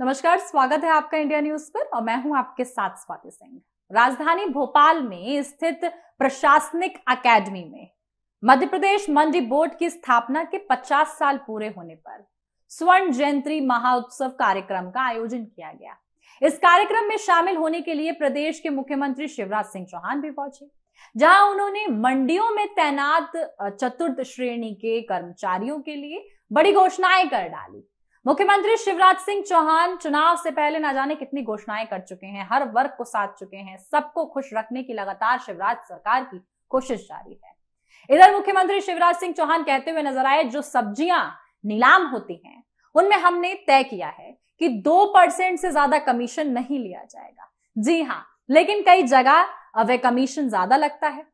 नमस्कार स्वागत है आपका इंडिया न्यूज पर और मैं हूं आपके साथ स्वाति सिंह राजधानी भोपाल में स्थित प्रशासनिक अकेडमी में मध्य प्रदेश मंडी बोर्ड की स्थापना के 50 साल पूरे होने पर स्वर्ण जयंती महाउत्सव कार्यक्रम का आयोजन किया गया इस कार्यक्रम में शामिल होने के लिए प्रदेश के मुख्यमंत्री शिवराज सिंह चौहान भी पहुंचे जहां उन्होंने मंडियों में तैनात चतुर्थ श्रेणी के कर्मचारियों के लिए बड़ी घोषणाएं कर डाली मुख्यमंत्री शिवराज सिंह चौहान चुनाव से पहले ना जाने कितनी घोषणाएं कर चुके हैं हर वर्ग को साथ चुके हैं सबको खुश रखने की लगातार शिवराज सरकार की कोशिश जारी है इधर मुख्यमंत्री शिवराज सिंह चौहान कहते हुए नजर आए जो सब्जियां नीलाम होती हैं उनमें हमने तय किया है कि दो परसेंट से ज्यादा कमीशन नहीं लिया जाएगा जी हाँ लेकिन कई जगह अब कमीशन ज्यादा लगता है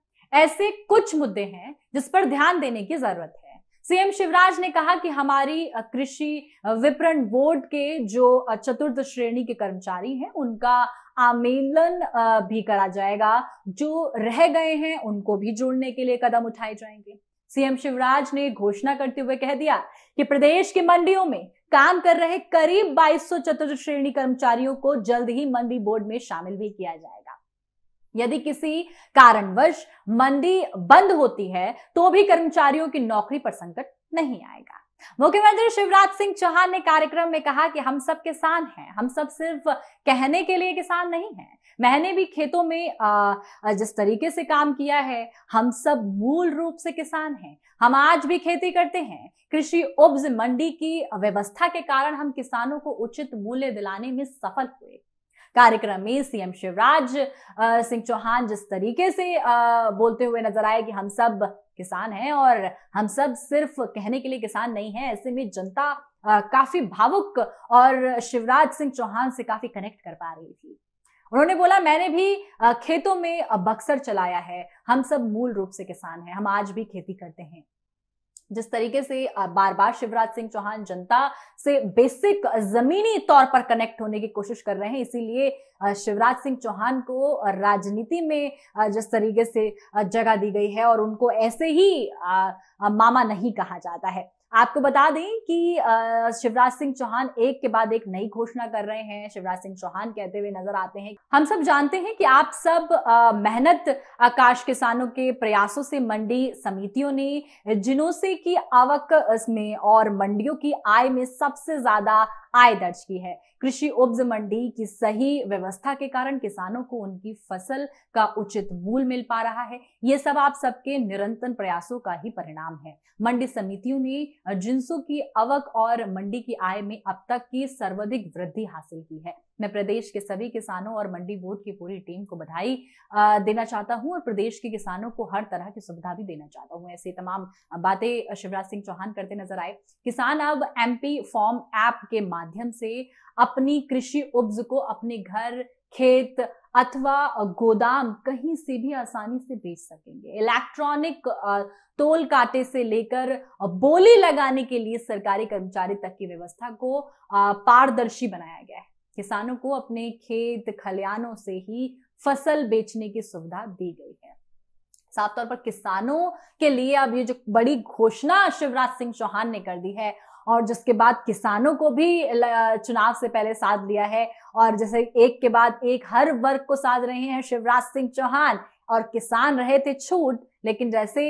ऐसे कुछ मुद्दे हैं जिस पर ध्यान देने की जरूरत है सीएम शिवराज ने कहा कि हमारी कृषि विपणन बोर्ड के जो चतुर्थ श्रेणी के कर्मचारी हैं उनका आमेलन भी करा जाएगा जो रह गए हैं उनको भी जोड़ने के लिए कदम उठाए जाएंगे सीएम शिवराज ने घोषणा करते हुए कह दिया कि प्रदेश की मंडियों में काम कर रहे करीब 2200 चतुर्थ श्रेणी कर्मचारियों को जल्द ही मंडी बोर्ड में शामिल भी किया जाएगा यदि किसी कारणवश मंडी बंद होती है तो भी कर्मचारियों की नौकरी पर संकट नहीं आएगा मुख्यमंत्री शिवराज सिंह चौहान ने कार्यक्रम में कहा कि हम सब किसान हैं हम सब सिर्फ कहने के लिए किसान नहीं हैं मैंने भी खेतों में जिस तरीके से काम किया है हम सब मूल रूप से किसान हैं हम आज भी खेती करते हैं कृषि उपज मंडी की व्यवस्था के कारण हम किसानों को उचित मूल्य दिलाने में सफल हुए कार्यक्रम में सीएम शिवराज सिंह चौहान जिस तरीके से बोलते हुए नजर आए कि हम सब किसान हैं और हम सब सिर्फ कहने के लिए किसान नहीं हैं ऐसे में जनता काफी भावुक और शिवराज सिंह चौहान से काफी कनेक्ट कर पा रही थी उन्होंने बोला मैंने भी खेतों में बक्सर चलाया है हम सब मूल रूप से किसान हैं हम आज भी खेती करते हैं जिस तरीके से बार बार शिवराज सिंह चौहान जनता से बेसिक जमीनी तौर पर कनेक्ट होने की कोशिश कर रहे हैं इसीलिए शिवराज सिंह चौहान को राजनीति में जिस तरीके से जगह दी गई है और उनको ऐसे ही मामा नहीं कहा जाता है आपको बता दें कि शिवराज सिंह चौहान एक के बाद एक नई घोषणा कर रहे हैं शिवराज सिंह चौहान कहते हुए नजर आते हैं हम सब जानते हैं कि आप सब मेहनत आकाश किसानों के प्रयासों से मंडी समितियों ने जिनों से की आवक में और मंडियों की आय में सबसे ज्यादा आय दर्ज की है कृषि उपज मंडी की सही व्यवस्था के कारण किसानों को उनकी फसल का उचित मूल मिल पा रहा है ये सब आप सबके निरंतर प्रयासों का ही परिणाम है मंडी समितियों ने जिनसों की अवक और मंडी की आय में अब तक की सर्वाधिक वृद्धि हासिल की है मैं प्रदेश के सभी किसानों और मंडी बोर्ड की पूरी टीम को बधाई देना चाहता हूँ और प्रदेश के किसानों को हर तरह की सुविधा भी देना चाहता हूँ ऐसी तमाम बातें शिवराज सिंह चौहान करते नजर आए किसान अब एमपी फॉर्म ऐप के माध्यम से अपनी कृषि उपज को अपने घर खेत अथवा गोदाम कहीं से भी आसानी से बेच सकेंगे इलेक्ट्रॉनिक तोल काटे से लेकर बोली लगाने के लिए सरकारी कर्मचारी तक की व्यवस्था को पारदर्शी बनाया गया किसानों को अपने खेत खलियानों से ही फसल बेचने की सुविधा दी गई है साफ तौर पर किसानों के लिए अब ये जो बड़ी घोषणा शिवराज सिंह चौहान ने कर दी है और जिसके बाद किसानों को भी चुनाव से पहले साथ लिया है और जैसे एक के बाद एक हर वर्ग को साध रहे हैं शिवराज सिंह चौहान और किसान रहे थे छूट लेकिन जैसे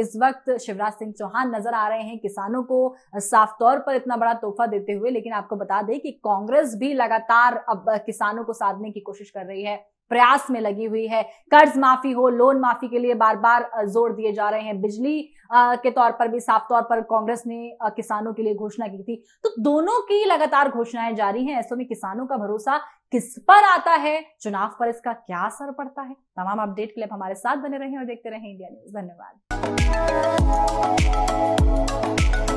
इस वक्त शिवराज सिंह चौहान नजर आ रहे हैं किसानों को साफ तौर पर इतना बड़ा तोहफा देते हुए लेकिन आपको बता दें कि कांग्रेस भी लगातार अब किसानों को साधने की कोशिश कर रही है प्रयास में लगी हुई है कर्ज माफी हो लोन माफी के लिए बार बार जोर दिए जा रहे हैं बिजली के तौर पर भी साफ तौर पर कांग्रेस ने किसानों के लिए घोषणा की थी तो दोनों की लगातार घोषणाएं जारी हैं ऐसे में किसानों का भरोसा किस पर आता है चुनाव पर इसका क्या असर पड़ता है तमाम अपडेट के लिए हमारे साथ बने रहें और देखते रहें इंडिया न्यूज धन्यवाद